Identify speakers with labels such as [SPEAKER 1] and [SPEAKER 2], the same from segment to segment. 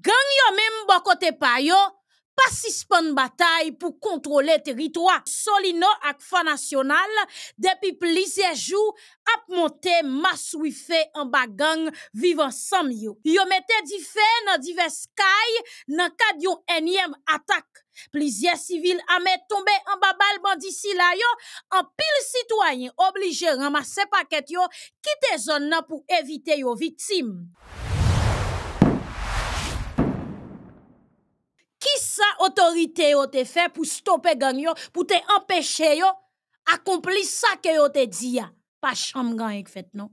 [SPEAKER 1] gang yo même bon côté pa yo, pas suspend bataille pour contrôler territoire. Solino ak Fa National, depuis plusieurs jours, ap monté masse en bas gang vivant ensemble yo. Yo mette di fè dans divers dans nan kad yon énième attaque. Plusieurs civils amè tombé en bas bal bandi la yo, en pile citoyen obligé ramasser paquet yo, kite zone nan pour éviter yo victime. sa autorité yo te fait pour stopper pour te empêcher yo accomplir ça que yo te dit pas chambre gang fait non.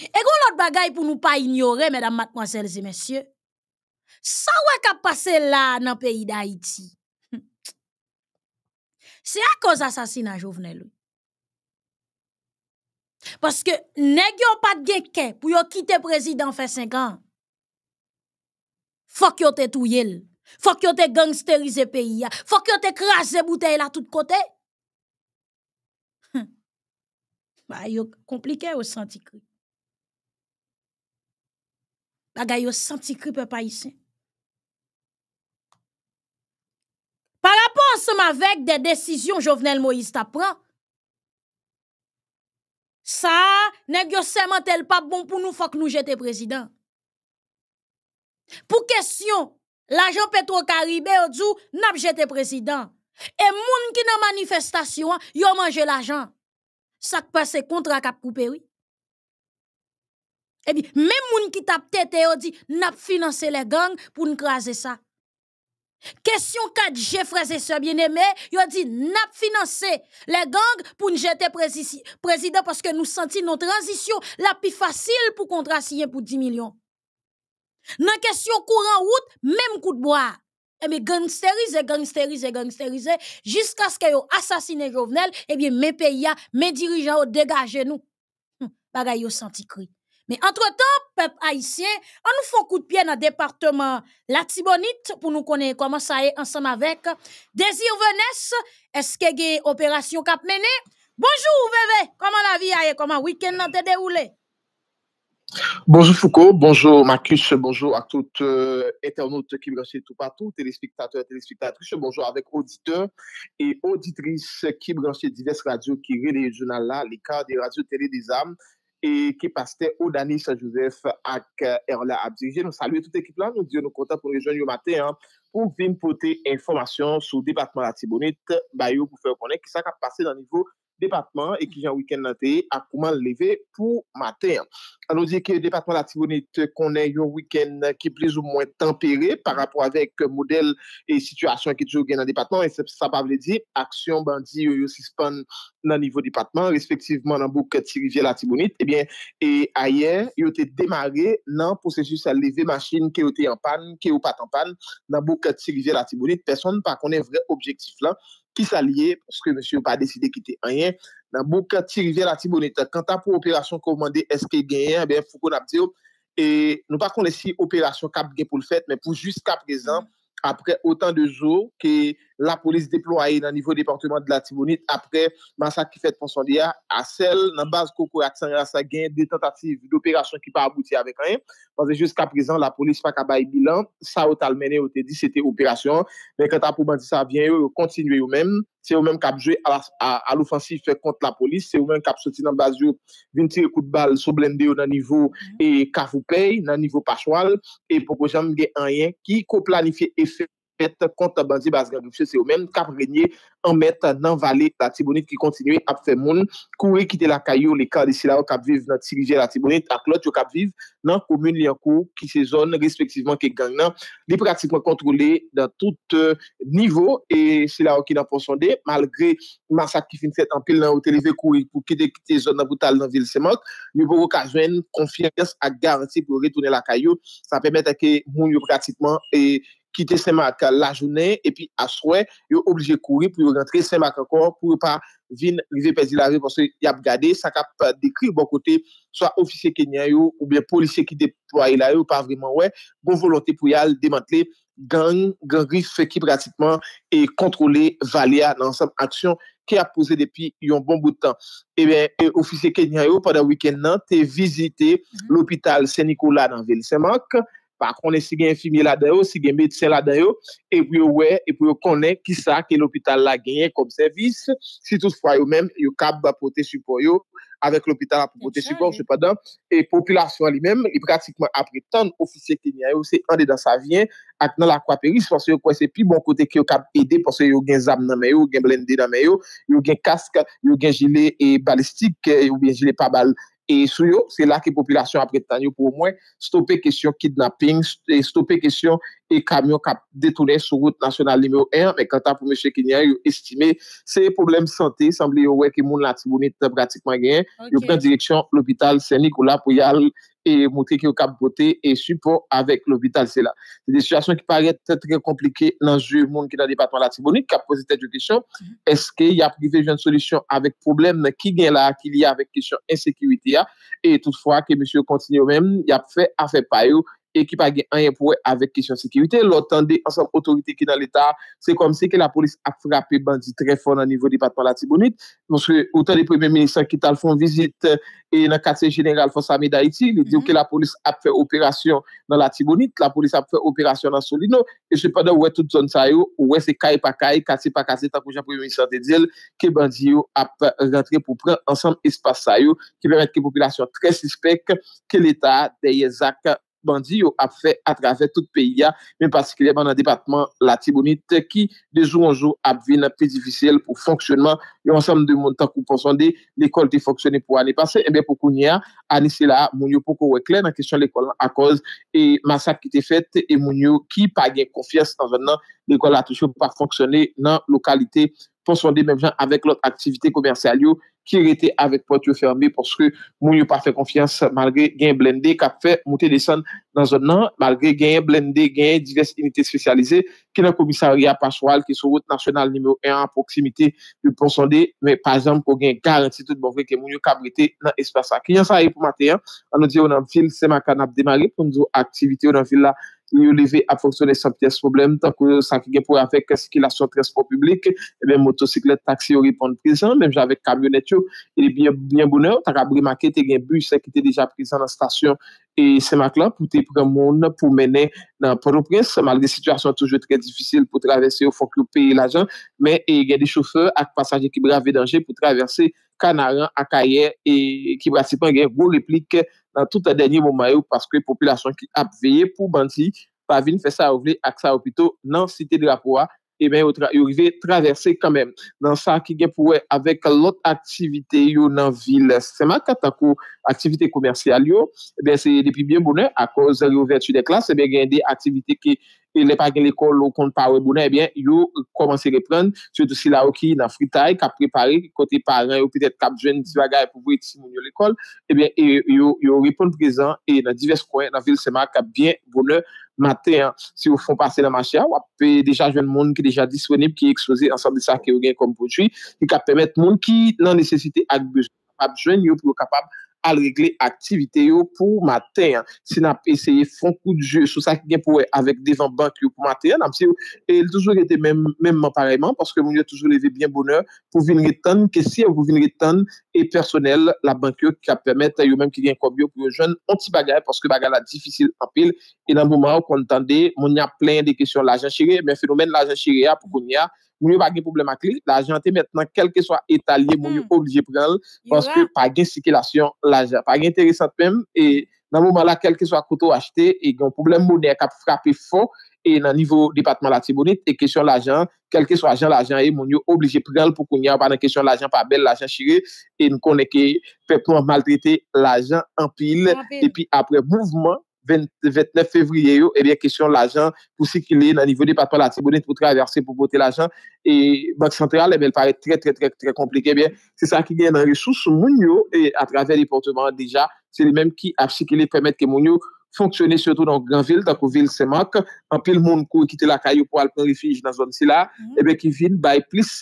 [SPEAKER 1] Et gros l'autre bagaille pour nous pas ignorer mesdames mademoiselles et messieurs. Ça ouais qu'a passé là dans le pays d'Haïti. C'est à cause assassinat Jovenel. Parce que nèg yo pas de ke pour yo quitter président fait 5 ans. Fok yo te yel. Faut que te gangsterisé pays ya. Faut que te crasé bouteille là tout côté. Hum. Bah yo compliqué au senti cri. Bah yo senti cri papa, ici. Par rapport ensemble avec des décisions Jovenel Moïse t'a ça, nèg yo pas bon pour nous faut que nous jeter président. Pour question l'agent petro caribé au dou pas jeté président et qui qui dans manifestation ont mangé l'argent ça passe contre cap coupé oui et puis même qui ki tête tête ont dit n'a financé les gangs pour nous craser ça question 4 g frères et sœurs bien-aimés yo dit n'a financé les gangs pour nous jeter président parce que nous senti notre transition la plus facile pour contre pour 10 millions dans question courant route, même coup de bois. Et eh bien, gangsterise, jusqu'à ce que assassinent assassine Jovenel, eh bien, mes pays, mes dirigeants, dégagé nous. Hm, au senti cri. Mais entre-temps, peuple haïtien, on nous fait coup de pied dans le département tibonite pour nous connaître comment ça est ensemble avec Désir Venesse. Est-ce que y opération cap mené? Bonjour, bébé! Comment la vie a comment week-end
[SPEAKER 2] déroulé? Bonjour Foucault, bonjour Marcus, bonjour a tout euh, internet qui branche tout partout, téléspectateurs et téléspectatrices, bonjour avec auditeurs et auditrices qui branche diverses radios, qui rè les journaux-là, les cadres des radios télé des âmes et qui passent au dernier Saint-Joseph avec euh, Erla Abdirje. Depatman e ki jan wikend nan te akouman leve pou maten. Anon diye ki depatman la tibounite konen yon wikend ki plez ou mwen tempere pa rapor avek model e situasyon ki diyo gen nan depatman e se sa pa vle di, aksyon bandi yon yon sispan nan nivou depatman respektiveman nan bouk ti rivye la tibounite e eh bien e ayer yon te demare nan prosesus a leve machin ki yon te yon pan, ki yon patan pan nan bouk ti rivye la tibounite person pa konen vre objektif lan ki sa liye, poske monsi ou pa deside kite anyen, nan mou bon ka ti rive la ti bonite. Kantan pou operasyon kou mande, eske genyen, abe fou kon ap diyo, e nou pa kon lesi operasyon kap gen pou l fèt, men pou jist kap rezan, apre otan de zou, ke... la polis deplo aye nan nivou departement de la Timonit apre masak ki fet pon sondiya a sel nan baz koko aksan rasa gen de tentative d'operasyon ki pa abouti avek anye. Pwaze jes ka prizan la polis pa ka bay bilan sa ou talmenen ou te di se te operasyon men kwen ta pou bandi sa vyen ou kontinuye ou men. Se ou men kap jwe al ofansif kont la polis. Se ou men kap soti nan baz yo vintire kout bal sou blende yo nan nivou mm-hmm. e kavou pey nan nivou pachwal e propojam gen anyen ki ko planife efek pèt konta bandi bazgan du fye se ou men, kap renyè anmèt nan valè la Tibounit ki kontinuyè ap fè moun, kou re kite la kayou le ka di sila ou kap viv nan tirijè la Tibounit, ak lot yo kap viv nan kou moun li an kou ki se zon respektiveman ke gang nan, li pratikman kontroule dan tout nivou, e sila ou ki nan ponsonde, malgre masak ki fin fèt anpil nan oteleve kou re kou kide kite zon nan goutal nan vil seman, mi bovo ka zwen konfiyans ak garanti pou retounè la kayou, sa pèmèt ake moun yo pratikman e yon, ki te Semak la jounen, epi aswe, yo oblije kouri pou yo rentre Semak ankon, pou yo pa vin li ve pezi la re, pwase yap gade, sak ap dekri bon kote, swa ofise kenya yo, ou bien polise ki deploye la re, ou pa vreman we, bon volonté pou yo al demantle gang, gangrif feki pratikman, e kontrole valia nan ansem aksyon ki ap pose depi yon bon boutan. E ben, ofise kenya yo, padan wikend nan, te vizite l'opital Saint-Nicolas nan veli Semak, Pa konen si gen infimi la da yo, si gen medse la da yo, e pou yo wè, e pou yo konen ki sa ke l'opital la genye kom servis. Si tout fwa yo men, bon yo kab apote supo yo, avek l'opital apote supo, ou se pa dan. E populasyon li men, e pratikman apri ton ofise ke nye yo, se an de dan sa vyen, ak nan la kwa peris, se yon kwen se pi bon kote ki yo kab ede, se yon gen zam nanme yo, gen blende nanme yo, yon gen kask, yon gen jile balistik, yon gen jile pabal. E sou yo, se la ki populasyon apretanyo pou mwen stope kesyon kidnapping, stope kesyon e kamyon kap detounen sou route nasyonal nime ou en, me kanta pou M. Kinyan yo estime se problem sante sanble yo weke moun la tibouni te pratikman gen yo pren direksyon l'opital Saint-Nicolas pou yal e moutre ki yo kap bote e supon avèk l'opital se la. De l'esityasyon ki parete tre komplike lanjou moun ki da debatman la tibouni kap pozite diyo kishon eske yap gifè joun solisyon avèk problem ki gen la akil ya avèk kishon ensekwiti ya etoutfwa ke M. Kinyan yap fè afè payou e ki pa gen anye pouwe avèk kisyon sekirite. Lò tan de ansam otorite ki nan l'Etat, se kom se ke la polis ap frape bandi tre fon nan nivou di patman la tibounit. Monsre, ou tan de premiè minister ki tal fon vizit e nan katsè genèral fò samè d'Aiti, li di ou ke la polis ap fè operasyon nan la tibounit, la polis ap fè operasyon nan solino, e se padan wè tout zon sa yo, wè se kai pa kai, katsè pa katsè, tan pou jan premiè minister te dil ke bandi yo ap rentre pou pran ansam espas sa yo, ki pè met ke populasyon tre sispek, ke l'E bandi yo ap fe atrave tout peyi ya men pasikile ban an debatman la tibounite ki de jou an jou ap vina pe di fisyel pou fonksyonman yo ansanm de moun ta kou konsonde l'ekol te fonksyonne pou ane pase enbe pou kounye ane se la moun yo pou kowe klen nan kisyon l'ekol an akos e masak ki te fet e moun yo ki pa gen konfyes an ven nan l'ekol atosho pou pa fonksyonne nan lokalite pon sonde mèvjan avèk lòt aktivite komersalyo ki rete avèk pot yo fermè porske moun yo pa fè konfians malgre genye blendè, kap fè moutè desan nan zon nan, malgre genye blendè, genye divers unitè spesyalize, ki nan komisari apaswal ki sou wot nasyonal nimo 1 an proksimite, pou pon sonde, mèpazanm pou genye garantite tout moun vèk ki moun yo kap rete nan espasa. Ki yon sa yè pou matè an, an nou diye ou nan fil, sema kan ap demare poun zo aktivite ou nan fil la komersalyo yon leve a fonksyonè sa ptes problem, tankou sa ki gen pou afe kè sikil asyon krespo publik, e eh ben motosiklet taksi yon ripon prizan, menm javèk kamyonet yo, e li byen bounè, ta rabri makè te gen bus, e ki te deja prizan an stasyon, e semak lan, pou te premoun pou menè nan proprins, mal de situasyon toujè trè difisil pou travesse yon fonklopè la jan, men e gen di choufe ak pasajè ki brave denje pou travesse kanaran ak ayer, e ki prasipan gen yon replik nan tout a denye momayou paske populasyon ki ap veye pou banti pa vin fese a oubli ak sa opito nan site de la poua e ben yo rive traverse kanmem nan sa ki gen pouwe avek lot aktivite yo nan vil seman katakou aktivite komersyal yo e ben se depi bien bonen eh a koz yo vertu de klas e ben gen de aktivite ki lè pa gen l'ekol, lò kont pa wè bonè, yo komanse reprenn, sou tou si la wè ki nan fritay, ka preparè, kote parè, yo pwede kap jwen diwaga, yo reprenn prezen, nan divers kwen, nan vil sema, kap bien bonè, matè, si yo fon pase la machia, wap pe deja jwen moun ki deja diswenè, ki eksloze ansan de sa, ki wè gen kom potri, ki kap pwèmèt moun ki nan nesesite ak jwen, yo pou yo kapab, al regle aktivite yo pou maten. Sin ap eseye fon kou di je, sou sa ki gen pou we, avek devan bank yo pou maten, ap se yo, el toujou rete menman pareman, paske moun yo toujou leve bien bonheur, pou vin reten, ke si yo pou vin reten, e personel, la bank yo, ki ap permette yo menm ki gen kou biyo, pou yo jwen, anti bagay, paske bagay la difisil, apil, e nan mouman ou kon tende, moun ya plen de kesyon la jen chire, men fenomen la jen chire ya, pou kon ya, Moun yo bagen poublem akli, la ajan te met nan kelke swa etalye, moun yo oblije prel, anske pa gen sikilasyon la ajan. Pa gen interesant mem, e nan mouman la kelke swa koto achete, e gen poublem moun e kap frape fon, e nan nivou depatman la tibouni, e kesyon la ajan, kelke swa ajan la ajan e, moun yo oblije prel, pou konye apan an kesyon la ajan pa bel la ajan chire, e nou konen ke peplon maltrete la ajan an pil, e pi apre mouvman, 29 fevriye yo, ebyen eh kesyon l'ajan, pou si ki li nan nivou de patpon la tibounen pou traverser, pou bote l'ajan, e bank sentral, ebyen eh parè trè trè trè trè komplike, ebyen, eh se sa ki gen nan resous moun yo, e a travè reportement, deja, se li menm ki, ap si ki li premèt ke moun yo, fonksyonè sotou nan gran vil, takou vil se mak, anpil moun kou, e kite la kayo pou alpon rifij nan zon si la, ebyen ki vin, bay plis,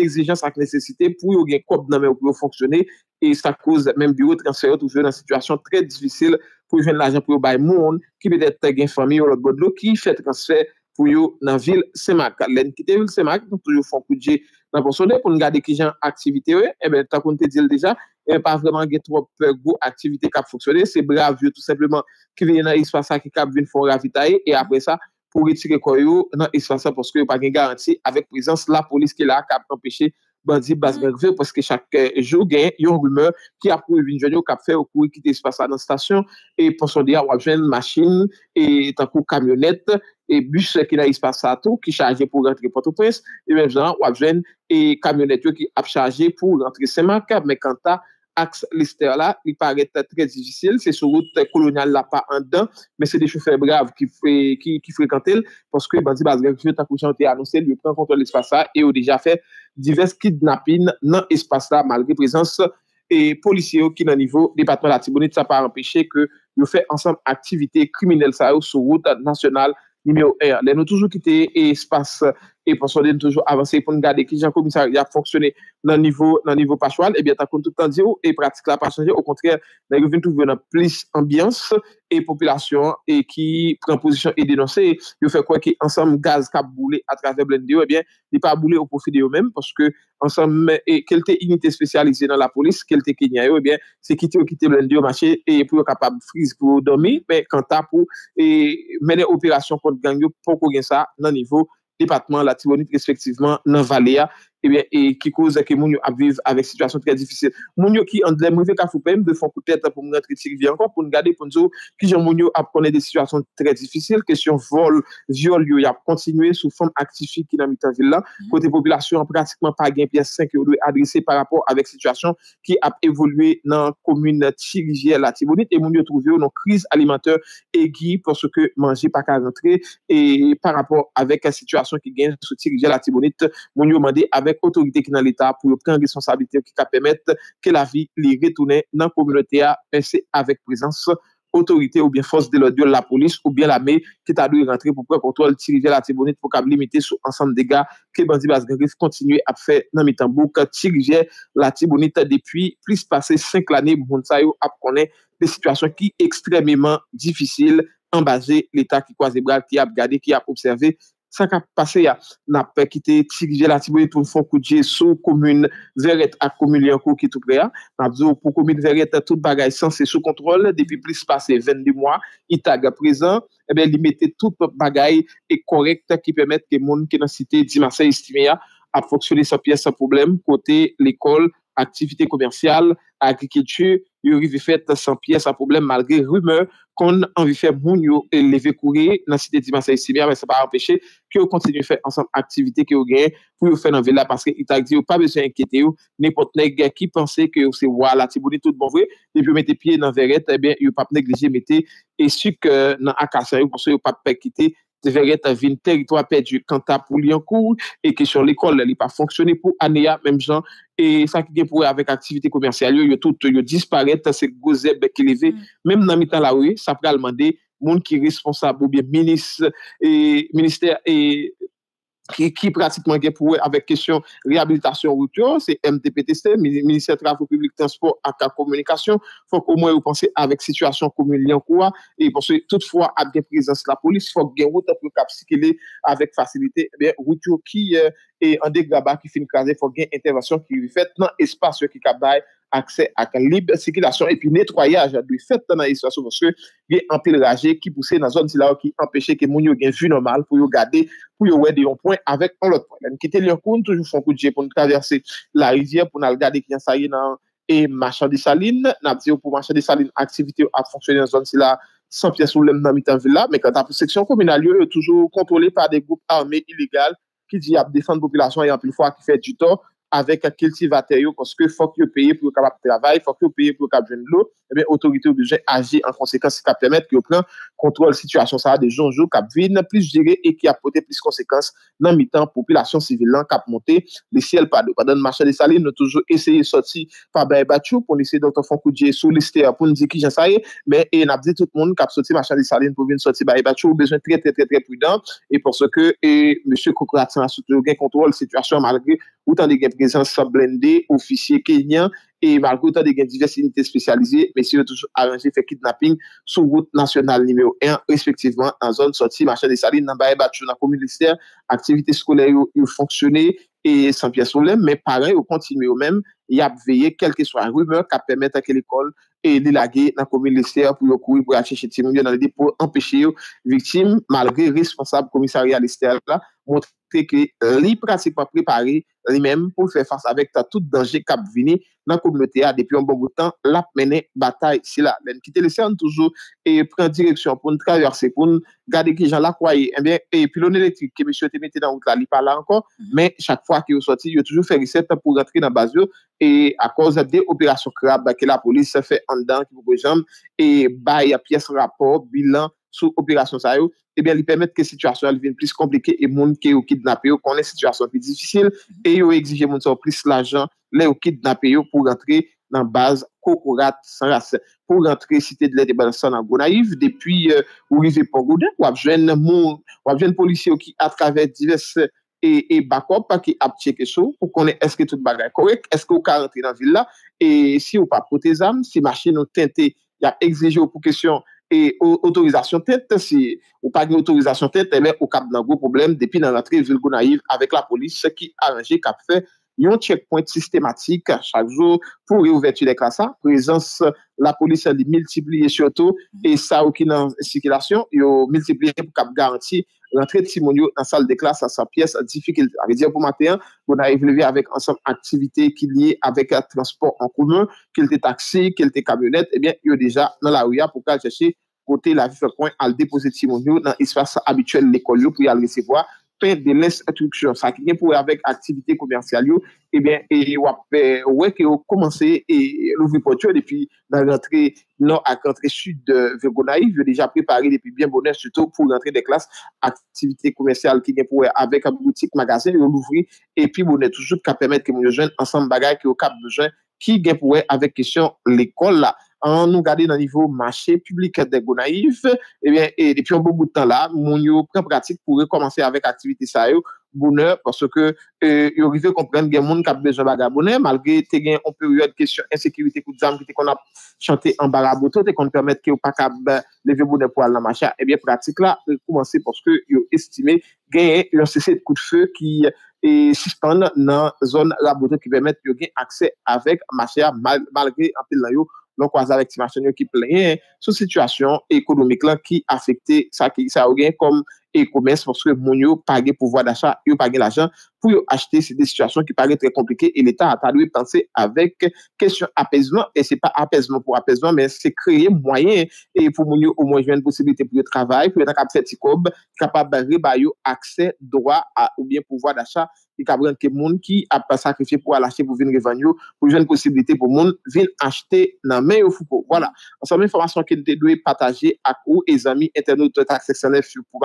[SPEAKER 2] Exijan sak nesesite pou yo gen kop nan men ou pou yo fonksyone. E sa kouz, menm biro transfer yo touje nan sitwasyon tre disvisil pou yo gen lagen pou yo bay moun. Ki pwede te gen fami yo lo godlo ki fè transfer pou yo nan vil semak. Kalen ki te vil semak pou tou yo fonkou dje nan fonksyone. Poun gade ki jan aktivite we, e eh ben ta kon te dil deja, e pa vreman gen trop per go aktivite kap fonksyone. Se brav yo tout sepleman ki venye nan iswa sa ki kap ven fonk ravitaye e apre sa fonksyone. pou retire koyo nan espanse aposke yo pa gen garanti avek prezans la polis ke la kap anpeche bandi mm. basmerve paske chak euh, jo gen yon rumeur ki ap pou evin jwanyo kap fe ou kou ki te espanse anan stasyon e poson de ya wapjen masin etan pou kamyonet et bus ke nan espanse ato ki chaje pou rentre poto pres, e mèv zan wapjen et kamyonet yo ki ap chaje pou rentre seman kap, mèk anta aks lister la, il parete trez dificil, se sou route kolonyal la pa an dan, men se de chefer brave ki frekantel, poske, banzi, bazre, fye ta koushan te anonsel, yo pren kontrol espasa, yo deja fe divers kidnapin nan espasa, malre prezans, e polisye yo ki nan nivou, debatman la tibouni, sa pa empeshe ke yo fe ansam aktivite kriminel sa yo, sou route nasyonal, nimeyo R. Le nou toujou kite espasa, e pou sonde nou toujou avanse, pou nou gade ki jan komissar ya fonksyone nan nivou paswan, ebyen eh ta kontouk tan diyo, e pratik la paswan diyo, ou kontre, nan yon ven touvou nan plis ambyans, e popylasyon, e ki premposisyon e denonse, yo fè kwa ki ansam gaz ka boule atrave blen diyo, ebyen, eh di pa boule ou profi diyo men, poske ansam, e eh, kelte inite spesyalize nan la polis, kelte kenyayou, ebyen, se kiti ou kiti blen diyo maché, e pou yo kapab fris go domi, men kanta pou menen operasyon kont gangyo, pou kogen sa Departement Latibonite, respectivement, non valè a ki kouze ke moun yo ap vive avèk situasyon trè difícil. Moun yo ki an dè mwè fèk a foupèm, defon pwè pèt pou moun yo atritir vè ankon pou n'gade pou n'zo ki jan moun yo ap konè de situasyon trè difícil kèsyon vol, viol, yoyap, kontinuè sou fòm aktifik ki nan mitan vè la kote populasyon pratikman pa gen piè 5 yo doè adrisè par rapport avèk situasyon ki ap evolwè nan komoun tirijè latibonit. E moun yo trouvè ou nan kriz alimantèr e gi pou sò ke manji pa kajantre e par rapport avèk a situasyon ki gen Otorite ki nan l'Etat pou yo pren responsabilite ki ka pemet ke la vi li retounen nan koumulete a, pe se avek prezans, otorite ou bien fos de la diol la polis ou bien la me, ki ta dou y rentre pou pren kontrol, ti rije la tibounite pou ka blimite sou ansan de dega ke bandi bazgrif kontinuye ap fe nan mi tambou, ki ti rije la tibounite depui, plis pase 5 lane moun sa yo ap konen de situasyon ki ekstrememan difisil anbaze l'Etat ki kwa zebral, ki ap gade, ki ap obseve Saka pase ya, nan pekite ti gje la ti boye pou fokou dje sou komoun veret ak komoun liankou ki tou kre ya. Nan vzo pou komoun veret tout bagay sans se sou kontrol, depi plis pase 20 di mwa, itag aprezen, ebe li mette tout bagay e korekta ki pemet ke moun ki nan site di masay istime ya ap foksyone sa piye sa problem kote l'ekol Aktivite komersyal, agriketu, yo ri vi fet san piye sa problem malge rume, kon an vi fet moun yo eleve koure nan sitedi masay simer, se pa apeshe, ki yo kontinu fet ansan aktivite ki yo gen, pou yo fen an vela, parce ki itak di yo pa besen enkete yo, ne poten e gen ki pense ki yo se wala, ti boni tout bon vwe, ne pou mette piye nan veret, e eh ben yo pap negleje mette, e syk nan euh, akasay yo, panso yo pap pekite. devèret avè yon terito apè du kanta pou li an kou, e ke sur l'ekol li pa fonksyonè pou aneya, mèm jan, e sa ki gen pou avèk aktivite komersyalyo, yo tout yo disparete, se gozebe ke leve, mèm nan mitan la ouye, sa pral mande, moun ki responsabou biye, minis, e minister, e... ki pratikman gen pouwe avek kesyon rehabilitasyon woutyo, se MDP testè, Ministère Travaux-Public-Transport ak a kommunikasyon, fòk o mwen ou panse avek situasyon koumou liankouwa, e ponsoy tout fwa ap gen prezans la polis, fòk gen woutyo pou kap sikele avek fasilite eh woutyo ki, e ande graba ki fin kaze, fòk gen intervasyon ki vi fet nan espasyon ki kap daye akse ak libe sikilasyon epi netroyaj. Douy fet nan yiswa sou monsye, gen anpil raje ki pouse nan zon sila ki empeshe ke moun yo gen vu nomal pou yo gade pou yo we de yon poin avèk an lot poin. Yon kite lyon koun toujou fon kou dje pou nou kavèrse la rizye pou nou al gade ki nyan saye nan e machan di salin. Nap di yo pou machan di salin aktivite yo ap fonksyonen nan zon sila san piye sou lem nan mitan vila. Mè kanta pou seksyon koumina lyo yo toujou kontrole pa de goup arme iligal ki di ap defante populasyon yon avèk a kilti vateryo konske fòk yo peye pou yo kapap travay fòk yo peye pou yo kap eh euh, jen lò ebè autorite ou bi jen agye an konsekans si kap temet ki yo pren kontrol situasyon sa a de jonjou kap vide nan plis jire e ki apote plis konsekans nan mitan popilasyon sivilan kap monte li siel padou. Badan Masha de Salim nou toujou eseye soti pa baye bachou pou neseye doktor Fonkoudjie sou liste pou nize ki jen sa e mè e nabze tout moun kap soti Masha de Salim pou ven soti baye bachou ou bezwen tre tre tre tre pridant e porsò ke e m Ou tan de gen prezant San Blende, ofisye Kenyan, e malgrou tan de gen diversinite spesyalize, men si yo toujou aranje fe kidnapping sou gout nasyonal nime yo en, respektiveman an zon soti machan de sali nan baye batjou nan komilister, aktivite skolè yo yon fonksyone, e san piye solen, men parè yo kontinye yo men, yap veye kelke swa rumeur, ka pemet anke l'ekol, e li lage nan komilister pou yo koui pou yache chetim, yon ane de pou empèche yo vitim, malgrou responsable komisari alister la, Montre ki euh, li pratik pa prepari li menm pou fè fars avèk ta tout danje kap vini nan koumote a depi yon bon goutan lap menè batay. Si la men ki te lese an toujou e pren direksyon pou n trayer se pou n gade ki jan la kwaye. Enbyè pilon elektrik ke misyo te mette nan ouk la li pala ankon. Men chak fwa ki yo soti yo toujou fè riset pou gatri nan bazyo. E akouz de operasyon krab bakè la polis se fè andan ki pou bojam. E bay apyes rapor bilan. sou operasyon sa yo, ebyen eh li permette ke situasyon alivine plis komplike e moun ke yo kidnap yo, konen situasyon api difisil, e yo exige moun sa wopris la jan, le yo kidnap yo pou rentre nan baz kokorat san ras, pou rentre site de lè de balasan nan Gonaiv, depi euh, ou rize pangouden, wap jwen moun, wap jwen polisyon ki atrave divers e, e bakop pa ki ap cheke sou, pou konen eske tout bagay korek, eske ou ka rentre nan villa, e si ou pa pote zam, si machin ou tente ya exige ou pou kesyon e otorizasyon tete ou pa gwen otorizasyon tete ou kap nan gwo problem depi nan lantri vulgo naiv avek la polis se ki aranje kap fe yon tjekpoint sistematik chak jou pou yon vertu de klasa prezans la polis se li miltipliye syoto e sa okinan sikilasyon yon miltipliye pou kap garanti lan tre timonyo nan sal de klas a sa piyes a difi ke l'aridia pou maten, pou nan evleve avèk ansam aktivite ki liye avèk a transport an koumen, ke lte taksi, ke lte kabionet, ebyen, yo deja nan la ouya pou ka jase kote la vifapon al depose timonyo nan isfasa abituel l'ekol yo pou yal resevoa pe de les intruksyon sa, ki gen pouwe avèk aktivite komersyal yo, ebyen, eh e wè ki yo komanse, e louvri pochon, e pi nan rentre nord ak rentre sud de Vibonaï, yo deja prepari, depi bien bonè, suto pou rentre de klas, aktivite komersyal ki gen pouwe avèk a boutik magasin, yo louvri, e pi bonè, toujoub ka pemet ki moun yo jen, ansan bagay ki yo kap moun jen, ki gen pouwe avèk kesyon l'ekol la, an nou gade nan nivou machè publikèd de go naif, ebyen, eh e depi yon bo boutan la, moun yon prè pratik pou re komanse avèk aktivite sa yo, bonè, porsè ke euh, yon rive komprende gen moun kap bezon baga bonè, malge te gen yon periwèd kesyon ensekirite kout zam ki te kon ap chante an ba laboto, te kon permèt ke yon pakab leve bonè pou al nan machè, ebyen, eh pratik la, euh, pou manse porsè yo estime gen yon sesèd kout fè ki sispande nan zon laboto ki permèt yo gen akse avèk machè ya, malge apel nan yon lank wazal ekstimasyon yon ki plenye sou situasyon ekonomik lan ki afekte sa ki sa ou gen kom et commerce parce que mon yo pagé pouvoir d'achat, yo pagé l'argent pour acheter. C'est des situations qui paraissent très compliquées et l'État a dû penser avec question apaisement et c'est pas apaisement pour apaisement, mais c'est créer moyen et pour mon yo au moins une possibilité pour le travail, pour être capable de capable de bah, accès droit à, ou bien pouvoir d'achat qui capable que monde qui a pas sacrifié pour aller acheter pour venir revendre pour une possibilité pour monde venir acheter dans main au Foucault. Voilà. Ensemble information qui nous devons partager à vous et amis internautes de sur pour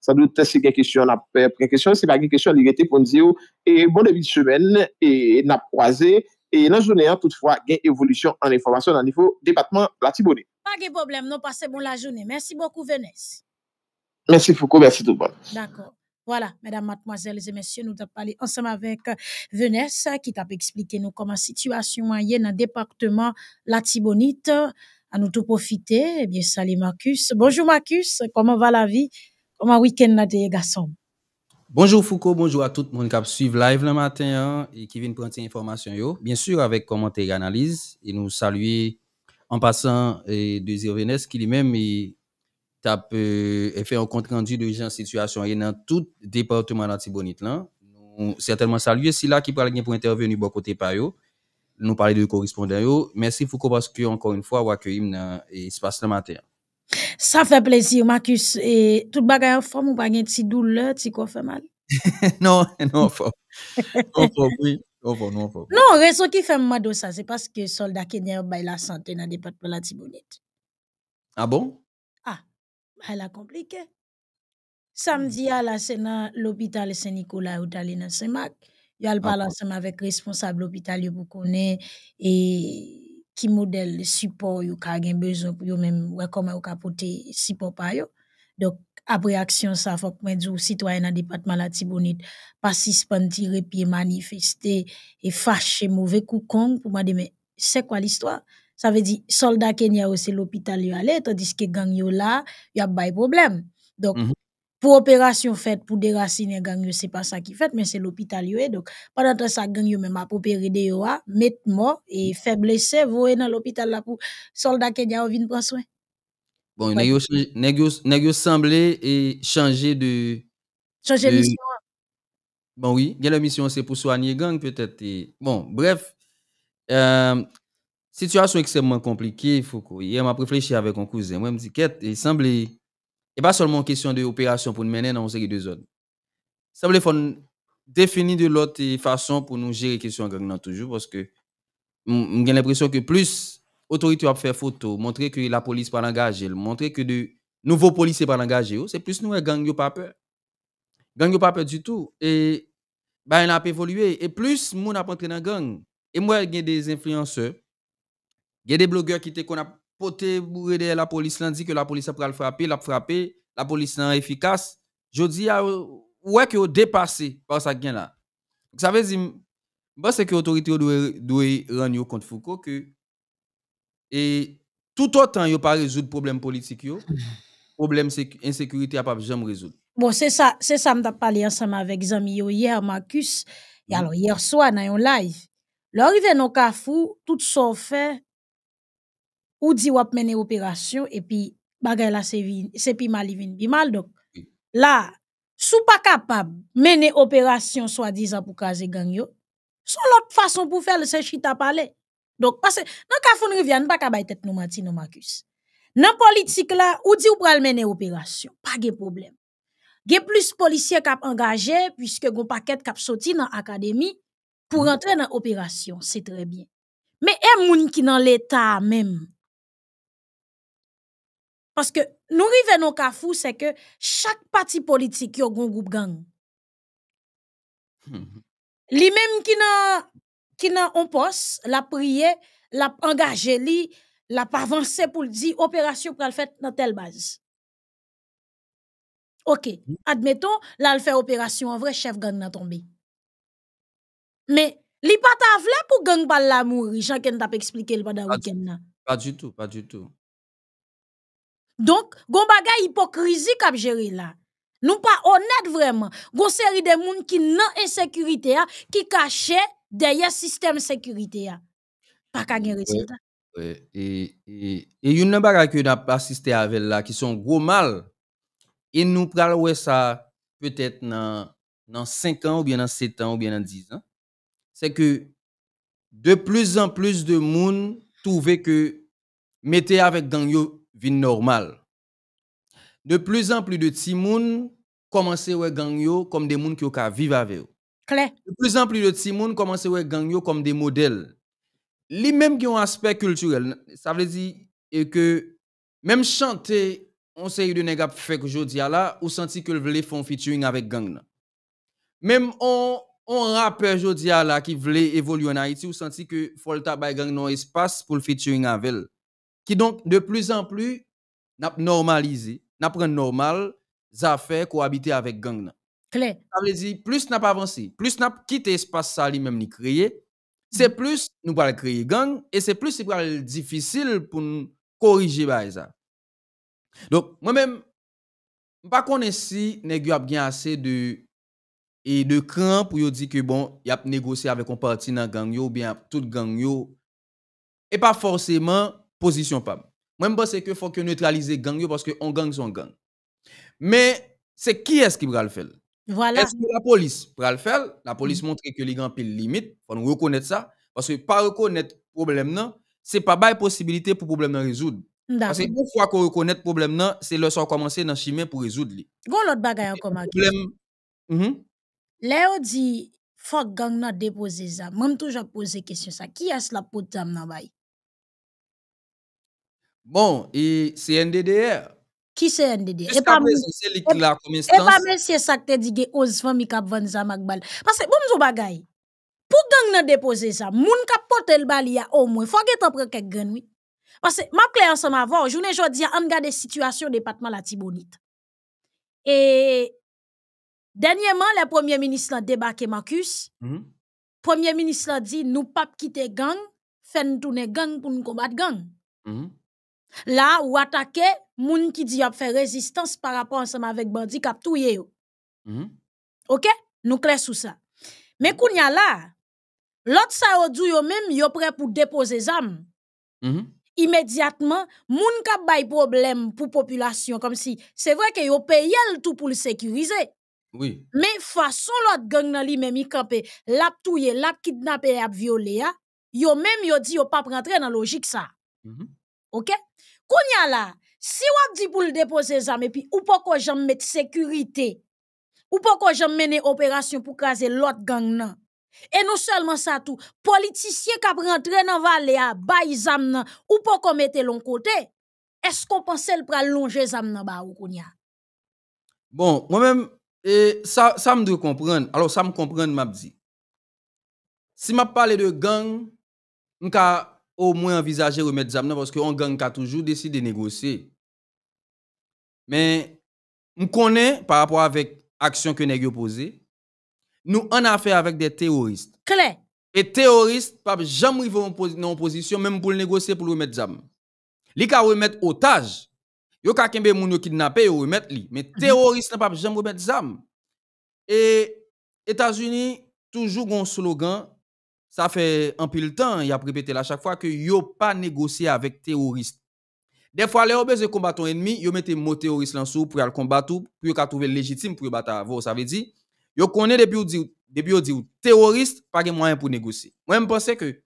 [SPEAKER 2] ça doute c'est gen question ap une question c'est pas gen kesyon li rete pon diyo, et bon début de semaine et n'a croisé et jounen journée hein, toutefois gen evolisyon an informasyon nan département la tibonite
[SPEAKER 1] Pas de problème, nous pase bon la journée. Merci beaucoup, Venesse.
[SPEAKER 2] Merci beaucoup, merci tout le monde.
[SPEAKER 1] D'accord. Voilà, mesdames, mademoiselles et messieurs, nous avons parlé ensemble avec euh, Venesse qui t'a expliqué nous comment la situation est dans le département Latibonite. À nous tout profiter, eh bien, salut Marcus. Bonjour Marcus, comment va la vie? week-end
[SPEAKER 3] Bonjour Foucault, bonjour à tout le monde qui a suivi live le matin hein, et qui vient prendre ces informations. Bien sûr, avec commentaires et analyse, et nous saluer en passant et de Zirvenes qui lui-même a euh, fait un compte rendu de gens situation et dans tout département d'Antibonite. Nous certainement saluer si là qui parle pour intervenir bon côté par yo. Nous parler de correspondants. Merci Foucault parce que encore une fois, vous accueillez euh, dans l'espace le matin.
[SPEAKER 1] Sa fè plezir, Marcus, e tout bagay an fòm ou bagay ti doule, ti kò fè man?
[SPEAKER 3] Non, non fòm, non fòm, oui, non fòm, non fòm.
[SPEAKER 1] Non, reso ki fèm man do sa, se paske solda ke dè yon bay la santè nan depat pou la ti bonèt. A ah bon? A, ah, bay la komplike. Samdi yal asè nan l'hôpital Saint-Nicolas ou talè nan Saint-Marc, yal balansèman ah bon. vek responsable l'hôpital yon pou konè, e... qui modèle de support ou qui a besoin pour même comment ou kapote support par yo donc après action ça faut que moi citoyen dans département la Tibonite pas suspend tirer pied manifester et fâché mauvais coucon pour dire « mais c'est quoi l'histoire ça veut dire soldat Kenya aussi l'hôpital y aller tandis que gang yo là y a pas problème donc mhm pour opération faite pour déraciner gang ce c'est pas ça qui fait, mais c'est l'hôpital donc, pendant que ça gang yo même a opéré de yo mort et mm. fait blesser, êtes dans l'hôpital là pour soldat Kenya vin prendre soin.
[SPEAKER 3] Bon, vous nèg semblé et changer de changer de mission. Bon oui, bien la mission c'est pour soigner gang peut-être. Bon, bref, euh, situation extrêmement compliquée, Foucault. Hier m'a réfléchi avec mon cousin, moi me dit qu'elle il semblait et pas seulement question de opération pour nous mener dans une série zones. Ça veut dire définir de l'autre façon pour nous gérer la question gang toujours parce que j'ai l'impression que plus autorité va faire photo, montrer que la police pas engagée, montrer que de nouveaux policiers pas engagés, oh, c'est plus nous hein, gang yo pas peur. Gang pas peur du tout et ben a évolué et plus mon a entré dans gang et moi j'ai des influenceurs, j'ai des blogueurs qui étaient qu'on a poté bourré la police dit que la police a le frapper, l'a frappé, la police est efficace. Je dis ouais que dépassé par ça gain là. Ça veut dire c'est que l'autorité doit rendre contre Foucault que et tout autant yo pas résoudre problème politique le problème insécurité a pas jamais résoudre.
[SPEAKER 1] Bon, c'est ça, c'est ça m'a parlé ensemble avec Zami hier Marcus. Mm. alors hier soir dans un live, l'arrivée non Carrefour, tout son fait ou di wap mene et puis bagay la sepi c'est vin bi mal. donc la, sou pa kapab mene opération soi disant pou kaze yo son l'autre façon pour faire le chita pale. donc parce nan ka foun revyan, pa kabay tet nou mati nou makus. Nan politik la, ou di ou pral mene opération pa ge problem. Ge plus policier kap puisque puisque gon paquet kap soti dans l'académie pour mm. rentre dans opération c'est très bien. mais un e moun ki nan l'état même parce que nous revenons au Kafou, c'est que chaque parti politique a un groupe gang. Hmm. les même qui n'a un poste, la prié, la engagé la avancé pour dire opération pour le faire dans telle base. OK, admettons là fait opération en vrai chef gang n'a tombé. Mais li pas ta vle pour gang pas la mourir, Jean qui t'a expliqué le pendant week-end
[SPEAKER 3] Pas du tout, pas du tout.
[SPEAKER 1] Donc, gon bagay ne kap jere la. vraiment. pas honnête vraiment. Gon série de moun ki nan insécurité a, ki kache derrière système sécurité a. Pak ka gen résultat.
[SPEAKER 3] Et il Et, a bagay ki qui ap assisté avec la, qui sont gros mal, Et nous pral wè peut-être nan, dans 5 ans ou bien dans 7 ans ou bien dans 10 ans. C'est que de plus en plus de moun trouvent que mettez avec gang yo vin normal. De plus en plus de timoun commençaient à gang yo comme des moun qui ka vivre avec De plus en plus de timoun commençaient à gang yo comme des modèles. Les mêmes qui ont un aspect culturel, ça veut dire que même chanter on série de nèg fait que jodi là ou senti que vle font featuring avec gang Même on on rappeur là qui voulait évoluer en Haïti ou senti que faut le tabac gang non espace pour le featuring avec elle qui donc de plus en plus n'a normalisé, n'a pris normal affaires cohabiter avec gang. Ça dire plus n'a pas avancé, plus n'a quitté espace ça lui-même ni créé, c'est mm. plus nous pas créer gang et c'est plus c'est difficile pour nous corriger ça. E donc moi-même pas connais si nèg a bien assez de et de cran pour dire que bon, y a négocié avec un parti dans gang ou bien toute gang et pas forcément position pas Moi, je pense que faut que neutraliser gang parce que on gang son gang. Mais c'est qui est-ce qui va le faire Voilà. Est-ce que la police va le faire La police montre que les grands pile limite, faut nous reconnaître ça parce que pas reconnaître problème non, c'est pas la possibilité pour problème de résoudre.
[SPEAKER 1] Parce que une fois qu'on
[SPEAKER 3] reconnaît le problème non, c'est le sort commencer dans chemin pour résoudre Là
[SPEAKER 1] Gon l'autre encore Problème. Léo dit faut gang n'a déposer ça. Même toujours question ça. Qui est-ce la dans bail
[SPEAKER 3] Bon, et c'est NDDR. Qui c'est NDDR? pas pa mè
[SPEAKER 1] se dis di ge oz fami kap van sa makbal. que bon mzou bagay, Pour gang nan ça, ça, moun kap pote l bali Faut que mwen, fwa dis topre kek Parce que m'a clair ensemble avant, journée aujourd'hui on gade situation département la Tibonite. Et, dernièrement, le premier ministre a débarqué, Marcus, hmm? premier ministre a dit nous pas quitter gang, faire tourner gang pour nous combattre gang. Hmm? Là, ou attaquer moun qui dit a fait résistance par rapport ensemble avec bandi kap touye yo. -hmm. OK? Nous clair sous ça. Mais kounya là, l'autre sa yo dou yo même yo prêt pour déposer zam. -hmm. Immédiatement, moun kap bay problème pour population comme si c'est vrai que yo paye tout pour le sécuriser. Oui. Mais façon l'autre gang nan li même y camper, l'a touye, l'a kidnapper, l'a violé, yo même yo dit yo pas rentrer dans logique ça. -hmm. OK? Kounya là, si ou ap di pou le déposer zame puis ou poko jan met sécurité. Ou poko jan mener opération pour craser l'autre gang Et non seulement ça tout, politicien k'ap rentre nan vale a bay zam nan, ou qu'on mette long côté. Est-ce qu'on pense le pral longer zam nan ba ou kounya?
[SPEAKER 3] Bon, moi-même et ça ça me doit comprendre. Alors ça me comprendre m'a dit. Si m'a parlé de gang, m'ka au moins envisager remettre ZAM, parce qu'on gang a toujours décidé de négocier. Mais, on connaît par rapport avec l'action que nous posée, nous en affaire avec des terroristes. Et Et terroristes, pas jamais ils en position, même pour négocier, pour remettre ZAM. Li ka remettre otage. Yo ka kembe moun yo kidnappé, yo remettre li. Mais mhm. terroristes ne peuvent pas jamais remettre Zam. Et États-Unis, toujours un slogan, ça fait un peu le temps, il a répété à chaque fois que yo pas négocié avec terroristes. Des fois, les obèses combattent un ennemi, yo mette mot terroriste en sous pour le combattre, pour qu'à trouver légitime pour battre. Vous, ça veut dire, yo connaît depuis au dit, depuis terroriste, pas de moyen pour négocier. Moi, je pense que,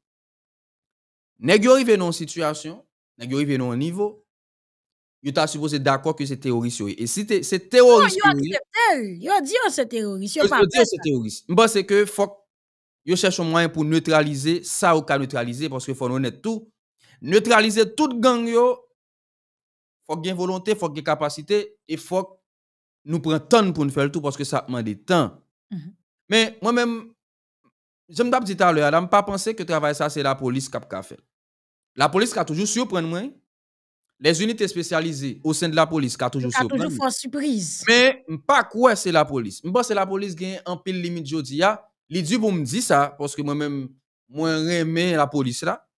[SPEAKER 3] négocier qu'ils arrivent dans situation, négocier qu'ils arrivent dans un niveau, yo t'a supposé d'accord que c'est terroriste. Et si c'est terroriste, yo
[SPEAKER 1] accepté, yo dit oh, c'est terroriste, Yo c'est
[SPEAKER 3] terroriste. Je pense que, faut yo cherche un moyen pour neutraliser ça ou ka neutraliser parce que faut honnête tout neutraliser toute gang yo faut ait volonté faut ait capacité et faut nous prendre temps pour nous faire tout parce que ça demande du temps mm-hmm. mais moi-même je me dit tout à l'heure, je ne pas pensé que travail ça c'est la police qui a fait. La police qui a toujours surpris moi. Les unités spécialisées au sein de la police qui a toujours surpris.
[SPEAKER 1] surprise.
[SPEAKER 3] Mais je ne pas quoi c'est la police. Je pense la police qui a un pile limite aujourd'hui. Les me dit ça, parce que moi-même, moi, j'aime la police là.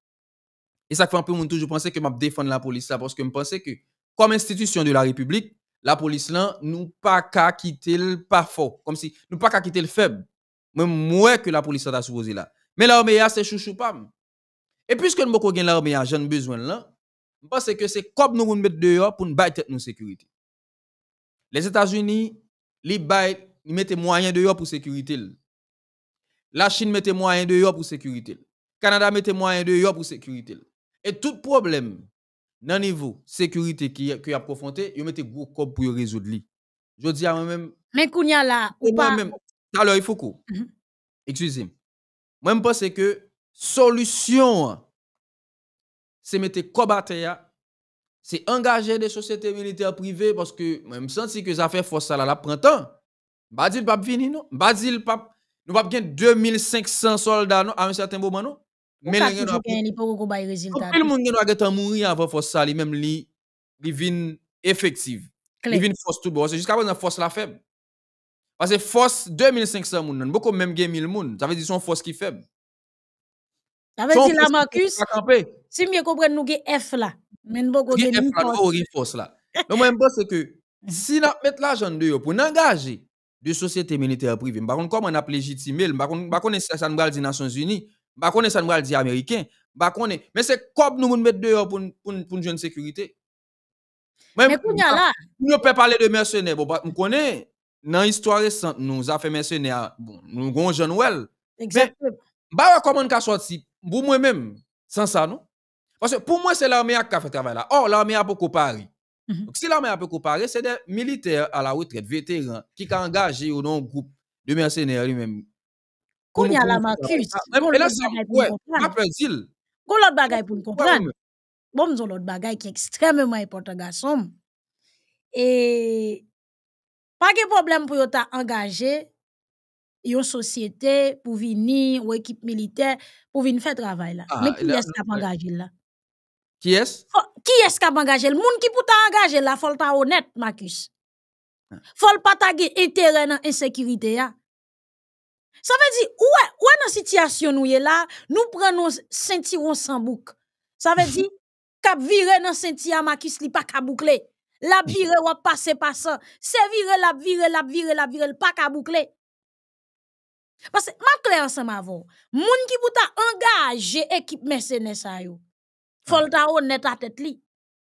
[SPEAKER 3] Et ça fait un peu mon toujours pensais que je défends la police là, parce que je pensais que, comme institution de la République, la police là, nous pas qu'à quitter le pas fort. Comme si, nous pas qu'à quitter le faible. Même moins que la police là, là. Mais l'armée, c'est chouchou pas. Et puisque nous avons l'armée, j'en ai besoin là. Je pense que c'est comme nous nous mettre dehors pour nous notre sécurité. Les États-Unis, ils mettent moyens dehors pour sécurité. La Chine mette moyen de yon pour sécurité. Canada mette moyen de yon pour sécurité. Et tout problème le niveau sécurité qui qui a confronté, yo mette gros pour résoudre Je dis à moi-même
[SPEAKER 1] Mais kounya là ou
[SPEAKER 3] alors il faut quoi mm-hmm. excusez-moi. Moi je pense que solution c'est mettre à terre c'est engager des sociétés militaires privées parce que moi je sens que ça fait force à la printemps. Basile, fini non. pape nous avons bien 2500 soldats à un certain moment non. Mais les gens gain
[SPEAKER 1] pas beaucoup bail résultat. Tout le monde
[SPEAKER 3] a mourir avant force ça, même li li vin effective. Li force tout bon, c'est jusqu'à présent force la faible. Parce que force 2500 moun, beaucoup même gain 1000 moun, ça veut dire son force qui faible.
[SPEAKER 1] Ça veut dire la Marcus. Si mieux comprendre nous gain F là, mais nous pas gain force.
[SPEAKER 3] force là. Donc moi je pense que si nous mettons l'argent de pour engager de société militaire privée. sais pas comment on a légitimé, par contre, ça nous dit Nations Unies, par contre, ça nous dit Américains, par mais c'est comme nous nous mettons dehors pour, pour, pour une jeune sécurité. Mais, pourquoi a là. Nous peut parler de mercenaires. Bon, bah, on connaît, dans l'histoire récente, nous avons fait mercenaires, bon, nous avons jeune Noël. Exactement. Bah, comment on sorti, pour moi-même, sans ça, non? Parce que pour moi, c'est l'armée qui a fait travail là. Or, l'armée a beaucoup parlé. Mhm. Donc, si l'armée a peu comparé, c'est des militaires à la retraite, vétérans, qui ont mhm. engagé ou non groupe de mercenaires lui-même.
[SPEAKER 1] Combien y a la marcus, mais là, c'est ouais, après, il. Quand l'autre bagaille pour comprendre, bon, nous l'autre bagaille qui est extrêmement important, garçon. Et, pas de problème pour yon engagé une société pour venir ou équipe militaire pour venir faire travail là. Ah, mais qui est-ce qui a engagé là? Ki es? Ki es kap angaje? Moun ki pouta angaje la, fol ta honet, Makis. Fol patage interè nan ensekirite ya. Sa ve di, ouè nan sityasyon nou ye la, nou pren nou sentiron sanbouk. Sa ve di, kap vire nan sentiyan, Makis, li pa kaboukle. Lab vire wap pase pasan. Se vire lab vire lab vire lab vire, li pa kaboukle. Parce, man kle ansan ma vò. Moun ki pouta angaje ekip mesenè sa yo. faut ta honnête à tête li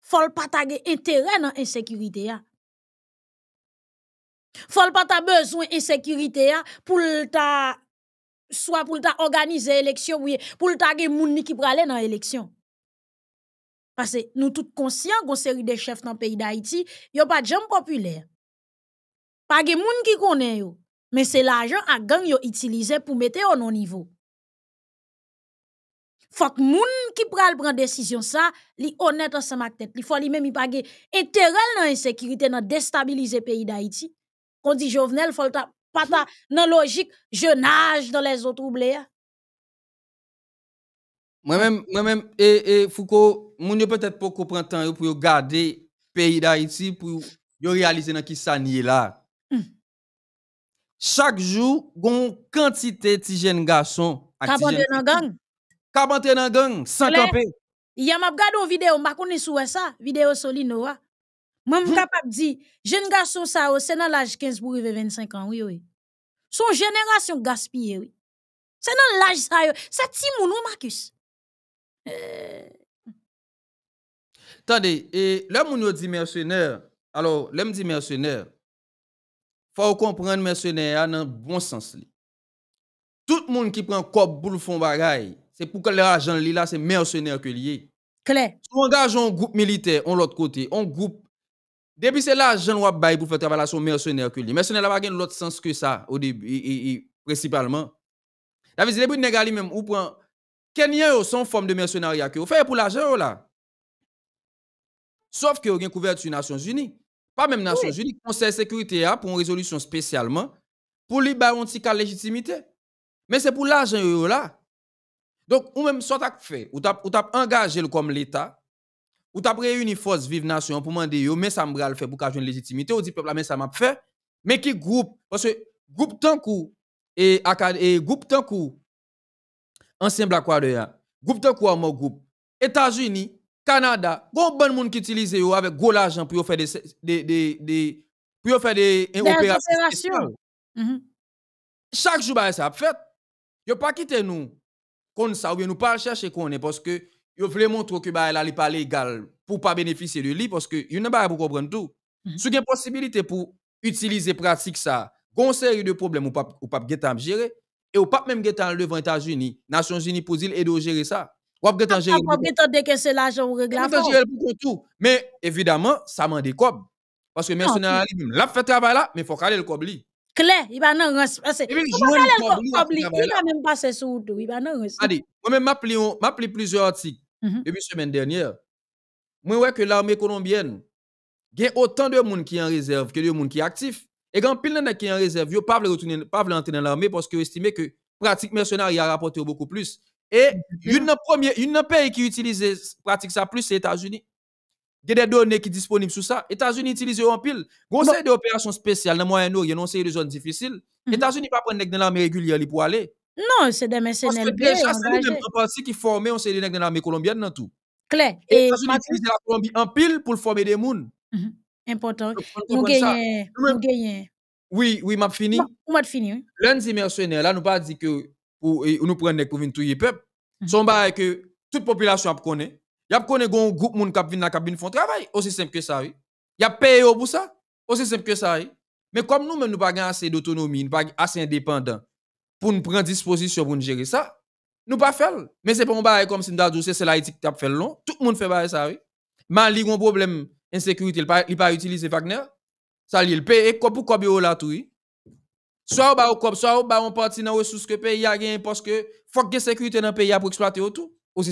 [SPEAKER 1] faut pas ta intérêt dans insécurité ya faut pas ta besoin insécurité ya pour ta soit pour ta organiser élection ou pour ta gen moun ni qui aller dans élection parce que nous tous conscients qu'on série des chefs dans le pays d'Haïti, yo pas de gens populaires. Pas de gens qui connaît yo, mais c'est l'argent à gang yo utilisé pour mettre au non niveau faut que gens qui prennent pran décision ça li honnête ensemble Il tête li faut li même pa gen intérêt dans insécurité dans déstabiliser pays d'Haïti Quand on dit Jovenel faut ta pas dans la logique je nage dans les eaux troubles
[SPEAKER 3] moi même moi même et Foucault moun ne peut-être pas comprendre temps pour garder pays d'Haïti pour réaliser ce qui ça e là hmm. chaque jour, il y a une quantité de jeunes garçons qui sont Kabante nan gang, sankanpe.
[SPEAKER 1] Ya m ap gado videyo, m bako ne souwe sa, videyo soli nou a. M m kapap di, jen gason sa yo, se nan laj 15 pou rive 25 an, wye wye. Son jenerasyon gaspye wye. Se nan laj sa yo, sa ti moun wye Marcus. Eh. Tande,
[SPEAKER 3] le m moun yo di mersyoner, alo, le m di mersyoner, fa ou kompren mersyoner, an nan bon sens li. Tout moun ki pren kop, bou lou fon bagay, an nan bon sens li. C'est pour que l'argent là, c'est mercenaire que lié. Claire. Si on engage un groupe militaire, on l'autre côté, on groupe. Depuis c'est l'argent qu'on bail pour faire travailler sur son mercenaire que lié. Mercenaire là, pas l'autre sens que ça, au début, et, et, principalement. La visite, depuis Négali même, ou prend. Kenyans sont forme de mercenariat que vous fait pour l'argent là. Sauf que vous avez couverture les Nations Unies. Pas même Nations Unies. Le Conseil de sécurité a pour une résolution spécialement pour lui bah, cas un légitimité. Mais c'est pour l'argent là. Donc, ou même soit t'as fait, ou t'as, ou t'as engagé comme l'État, ou t'as réuni force vive nation pour demander yo, mais ça me fait pour qu'il une légitimité, ou dit peuple, mais ça m'a fait, mais qui groupe, parce que groupe tant et, et groupe tant ensemble ancien Black Warrior, groupe tant mon groupe, États-Unis, Canada, bon bon monde qui utilise yo avec gros l'argent pour faire des, des, des, des, pour faire des, opérations. Mhm. Chaque jour, bah, ça a fait. Yo pas quitter nous qu'on ça, ou bien nous pas chercher qu'on est, parce que vous voulez montrer que bah, elle les pas légal pour pas bénéficier de lui, parce que il n'avez pas pour comprendre tout. Mm -hmm. a possibilité pour utiliser pratique ça, une série de problèmes ou pas, ou pas gérer, et ou pas même gérer devant les États-Unis, Nations Unies pour dire à gérer ça. Ou pas gérer. Ou pas
[SPEAKER 1] gérer que c'est l'argent ou régler pour
[SPEAKER 3] tout. Mais évidemment, ça m'a des Parce que ah, mercenaires, la fait travail là, mais il faut caler le cobli
[SPEAKER 1] clair, il va non rance parce que il même passer sur tout, il va non moi
[SPEAKER 3] même m'appli plusieurs articles mhm. depuis la semaine dernière. Moi ouais que l'armée colombienne a autant de monde qui en réserve que de monde qui actif et quand y pile a qui en réserve, ils pas veulent pas entrer dans l'armée parce que estimé que pratique mercenaire a rapporté beaucoup plus et mhm. une premier une pays qui utilise pratique ça plus c'est les États-Unis. Il y a des données qui sont disponibles sur ça. Les États-Unis utilisent en pile. Conseil des opérations spéciale dans Moyen-Orient, y des zones difficiles. Les mhm. États-Unis pas prendre dans l'armée régulière pour aller.
[SPEAKER 1] Non, c'est des mercenaires. Parce que déjà, c'est
[SPEAKER 3] les qui formaient, on dans l'armée colombienne dans tout.
[SPEAKER 1] Claire. Et États-Unis utilisent
[SPEAKER 3] la Colombie en pile pour former des mouns. Mhm.
[SPEAKER 1] Important. Nous gagnons.
[SPEAKER 3] Oui, oui, m'a fini. M'a fini. L'un des mercenaires, là, nous pas dit que nous prenons pour venir tout le peuple. Mhm. Son bail que toute population connaît. Yap konen goun goup moun kap vin la kap vin fon travay. Ose semp ke sawe. Yap peye ou pou sa. Ose semp ke sawe. Men kom nou men nou pa gen ase d'autonomi. Nou pa gen ase independant. Poun pren disposisyon pou nou jere sa. Nou pa fel. Men sepon ba re kom sin dadou. Se se la etik tap fel lon. Tout moun fe ba re sawe. Man li goun problem en sekurite. Il pa re utilize Wagner. Sa li el peye. E kop ou kop yo la tou. Soa ou ba ou kop. Soa ou ba ou partin nan wesous ke peye. Ya gen poske fok gen sekurite nan peye. A pou eksplate ou tou. Ose